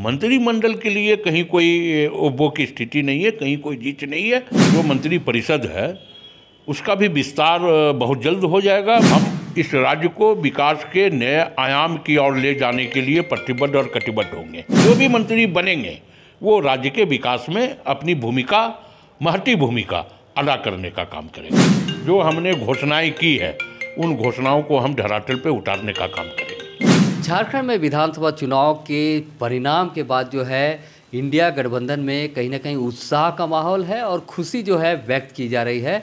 मंत्रिमंडल के लिए कहीं कोई वो की स्थिति नहीं है कहीं कोई जीत नहीं है जो मंत्री परिषद है उसका भी विस्तार बहुत जल्द हो जाएगा हम इस राज्य को विकास के नए आयाम की ओर ले जाने के लिए प्रतिबद्ध और कटिबद्ध होंगे जो भी मंत्री बनेंगे वो राज्य के विकास में अपनी भूमिका महती भूमिका अदा करने का काम करेंगे जो हमने घोषणाएं की है उन घोषणाओं को हम धरातल पर उतारने का काम करें झारखंड में विधानसभा चुनाव के परिणाम के बाद जो है इंडिया गठबंधन में कहीं ना कहीं उत्साह का माहौल है और खुशी जो है व्यक्त की जा रही है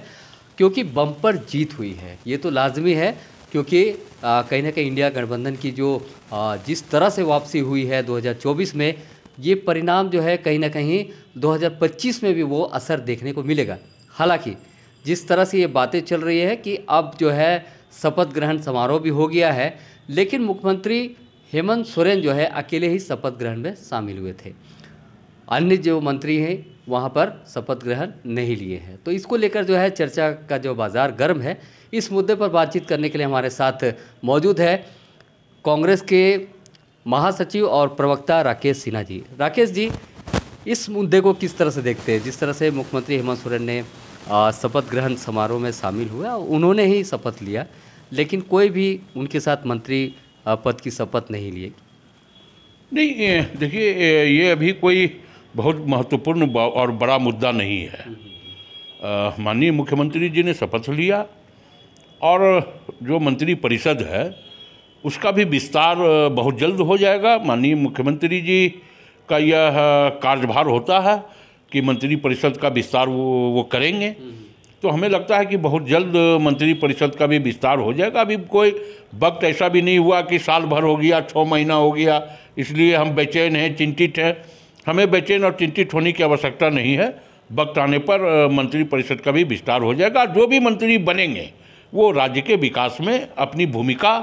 क्योंकि बम्पर जीत हुई है ये तो लाजमी है क्योंकि कहीं ना कहीं इंडिया गठबंधन की जो आ, जिस तरह से वापसी हुई है 2024 में ये परिणाम जो है कहीं ना कहीं 2025 में भी वो असर देखने को मिलेगा हालांकि जिस तरह से ये बातें चल रही है कि अब जो है शपथ ग्रहण समारोह भी हो गया है लेकिन मुख्यमंत्री हेमंत सोरेन जो है अकेले ही शपथ ग्रहण में शामिल हुए थे अन्य जो मंत्री हैं वहाँ पर शपथ ग्रहण नहीं लिए हैं तो इसको लेकर जो है चर्चा का जो बाज़ार गर्म है इस मुद्दे पर बातचीत करने के लिए हमारे साथ मौजूद है कांग्रेस के महासचिव और प्रवक्ता राकेश सिन्हा जी राकेश जी इस मुद्दे को किस तरह से देखते हैं जिस तरह से मुख्यमंत्री हेमंत सोरेन ने शपथ ग्रहण समारोह में शामिल हुए और उन्होंने ही शपथ लिया लेकिन कोई भी उनके साथ मंत्री पद की शपथ नहीं लिए नहीं देखिए ये अभी कोई बहुत महत्वपूर्ण और बड़ा मुद्दा नहीं है माननीय मुख्यमंत्री जी ने शपथ लिया और जो मंत्री परिषद है उसका भी विस्तार बहुत जल्द हो जाएगा माननीय मुख्यमंत्री जी का यह कार्यभार होता है कि मंत्रिपरिषद का विस्तार वो वो करेंगे तो हमें लगता है कि बहुत जल्द मंत्रिपरिषद का भी विस्तार हो जाएगा अभी कोई वक्त ऐसा भी नहीं हुआ कि साल भर हो गया छः महीना हो गया इसलिए हम बेचैन हैं चिंतित हैं हमें बेचैन और चिंतित होने की आवश्यकता नहीं है वक्त आने पर मंत्रिपरिषद का भी विस्तार हो जाएगा जो भी मंत्री बनेंगे वो राज्य के विकास में अपनी भूमिका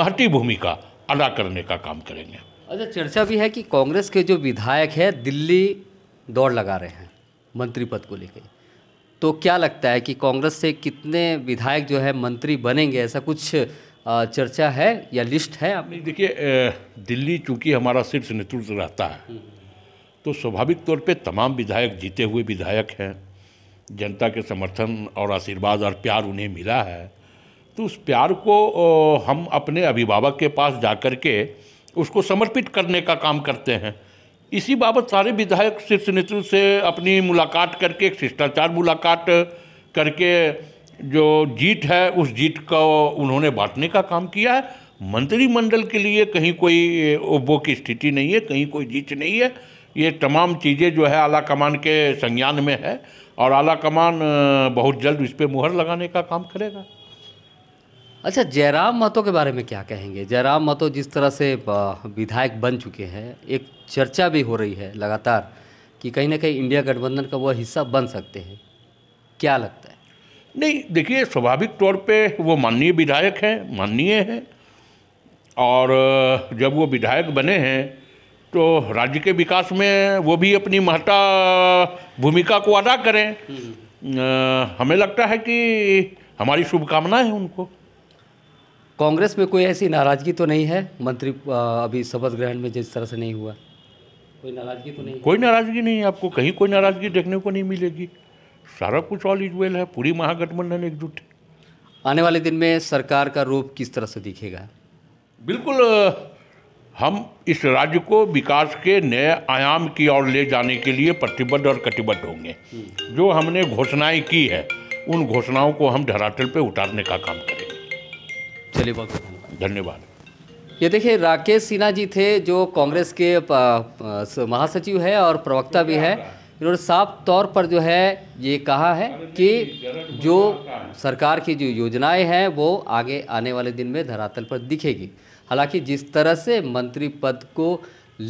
महती भूमिका अदा करने का काम करेंगे अच्छा चर्चा भी है कि कांग्रेस के जो विधायक है दिल्ली दौड़ लगा रहे हैं मंत्री पद को लेकर तो क्या लगता है कि कांग्रेस से कितने विधायक जो है मंत्री बनेंगे ऐसा कुछ चर्चा है या लिस्ट है आप देखिए दिल्ली चूँकि हमारा शीर्ष नेतृत्व रहता है हम्म। तो स्वाभाविक तौर पे तमाम विधायक जीते हुए विधायक हैं जनता के समर्थन और आशीर्वाद और प्यार उन्हें मिला है तो उस प्यार को हम अपने अभिभावक के पास जा कर के उसको समर्पित करने का काम करते हैं इसी बाबत सारे विधायक शीर्ष नेतृत्व से अपनी मुलाकात करके एक शिष्टाचार मुलाकात करके जो जीत है उस जीत को उन्होंने बांटने का काम किया है मंत्रिमंडल के लिए कहीं कोई ओबो की स्थिति नहीं है कहीं कोई जीत नहीं है ये तमाम चीज़ें जो है आला कमान के संज्ञान में है और आला कमान बहुत जल्द इस पर मुहर लगाने का काम करेगा अच्छा जयराम महतो के बारे में क्या कहेंगे जयराम महतो जिस तरह से विधायक बन चुके हैं एक चर्चा भी हो रही है लगातार कि कहीं ना कहीं इंडिया गठबंधन का वह हिस्सा बन सकते हैं क्या लगता है नहीं देखिए स्वाभाविक तौर पे वो माननीय विधायक हैं माननीय हैं और जब वो विधायक बने हैं तो राज्य के विकास में वो भी अपनी महत्ता भूमिका को अदा करें आ, हम्म। हमें लगता है कि हमारी शुभकामनाएं हैं उनको कांग्रेस में कोई ऐसी नाराज़गी तो नहीं है मंत्री अभी शपथ ग्रहण में जिस तरह से नहीं हुआ कोई नाराज़गी तो नहीं कोई नाराज़गी नहीं है आपको कहीं कोई नाराज़गी देखने को नहीं मिलेगी सारा कुछ ऑल इज वेल है पूरी महागठबंधन एकजुट है आने वाले दिन में सरकार का रूप किस तरह से दिखेगा बिल्कुल हम इस राज्य को विकास के नए आयाम की ओर ले जाने के लिए प्रतिबद्ध और कटिबद्ध होंगे हम्म। जो हमने घोषणाएं की है उन घोषणाओं को हम धरातल पर उतारने का काम करेंगे चलिए बहुत धन्यवाद ये देखिए राकेश सिन्हा जी थे जो कांग्रेस के महासचिव है और प्रवक्ता भी है इन्होंने साफ तौर पर जो है ये कहा है कि जो सरकार की जो योजनाएं हैं वो आगे आने वाले दिन में धरातल पर दिखेगी हालांकि जिस तरह से मंत्री पद को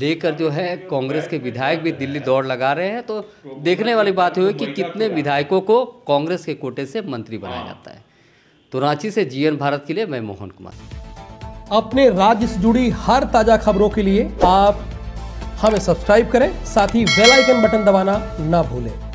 लेकर जो है कांग्रेस के विधायक भी दिल्ली दौड़ लगा रहे हैं तो देखने वाली बात हुई कि कितने विधायकों को कांग्रेस के कोटे से मंत्री बनाया जाता है तो रांची से जीएन भारत के लिए मैं मोहन कुमार अपने राज्य से जुड़ी हर ताजा खबरों के लिए आप हमें सब्सक्राइब करें साथ ही बेल आइकन बटन दबाना ना भूलें